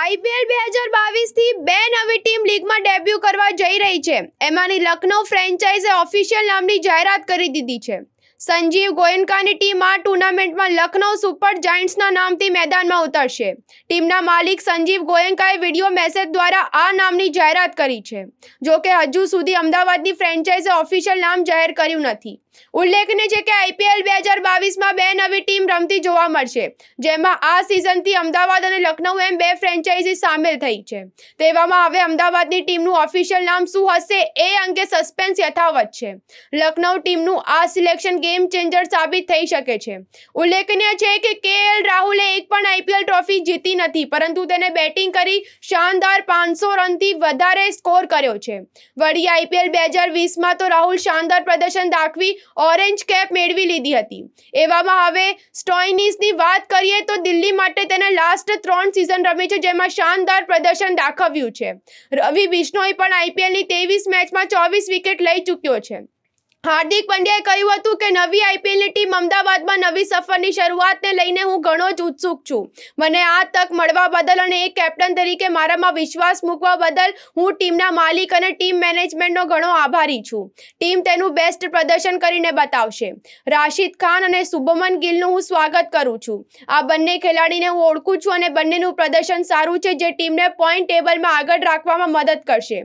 IPL બે હજાર બાવીસથી બે નવી ટીમ લીગમાં ડેબ્યુ કરવા જઈ રહી છે એમાંની લખનૌ ફ્રેન્ચાઇઝે ઓફિશિયલ નામની જાહેરાત કરી દીધી છે સંજીવ ગોયનકાની ટીમ આ ટુર્નામેન્ટમાં લખનૌ સુપર જાયન્ટ્સના નામથી મેદાનમાં ઉતરશે ટીમના માલિક સંજીવ ગોયંકાએ વિડિયો મેસેજ દ્વારા આ નામની જાહેરાત કરી છે જો કે હજુ સુધી અમદાવાદની ફ્રેન્ચાઇઝે ઓફિશિયલ નામ જાહેર કર્યું નથી ઉલ્લેખનીય છે કે આઈપીએલ બે હજાર બાવીસમાં બે નવી ટીમ રમતી જોવા મળશે જેમાં આ સિઝનથી અમદાવાદ અને લખનૌ એમ બે ફ્રેન્ચાઇઝી સામેલ થઈ છે તેવામાં હવે અમદાવાદની ટીમનું ઓફિશિયલ નામ શું હશે એ અંગે સસ્પેન્સ યથાવત છે લખનૌ ટીમનું આ સિલેક્શન ગેમ ચેન્જર સાબિત થઈ શકે છે ઉલ્લેખનીય છે કે કેએલ રાહુલે એક પણ આઈપીએલ ટ્રોફી જીતી નથી પરંતુ તેને બેટિંગ કરી શાનદાર પાંચસો રનથી વધારે સ્કોર કર્યો છે વળી આઈપીએલ બે હજાર વીસમાં તો રાહુલ શાનદાર પ્રદર્શન દાખવી ઓરેન્જ કેપ મેળવી લીધી હતી એવામાં હવે સ્ટોઇનિસની વાત કરીએ તો દિલ્હી માટે તેને લાસ્ટ ત્રણ સિઝન રમી છે જેમાં શાનદાર પ્રદર્શન દાખવ્યું છે રવિ બિશ્નોઈ પણ આઈપીએલની ત્રેવીસ મેચમાં ચોવીસ વિકેટ લઈ ચૂક્યો છે હાર્દિક પંડ્યાએ કહ્યું હતું કે નવી આઈપીએલની ટીમ અમદાવાદમાં નવી સફરની શરૂઆતને લઈને હું ઘણો જ ઉત્સુક છું મને આ તક મળવા બદલ અને એક કેપ્ટન તરીકે મારામાં વિશ્વાસ મૂકવા બદલ હું ટીમના માલિક અને ટીમ મેનેજમેન્ટનો ઘણો આભારી છું ટીમ તેનું બેસ્ટ પ્રદર્શન કરીને બતાવશે રાશિદ ખાન અને શુભમન ગિલનું હું સ્વાગત કરું છું આ બંને ખેલાડીને હું ઓળખું છું અને બંનેનું પ્રદર્શન સારું છે જે ટીમને પોઈન્ટ ટેબલમાં આગળ રાખવામાં મદદ કરશે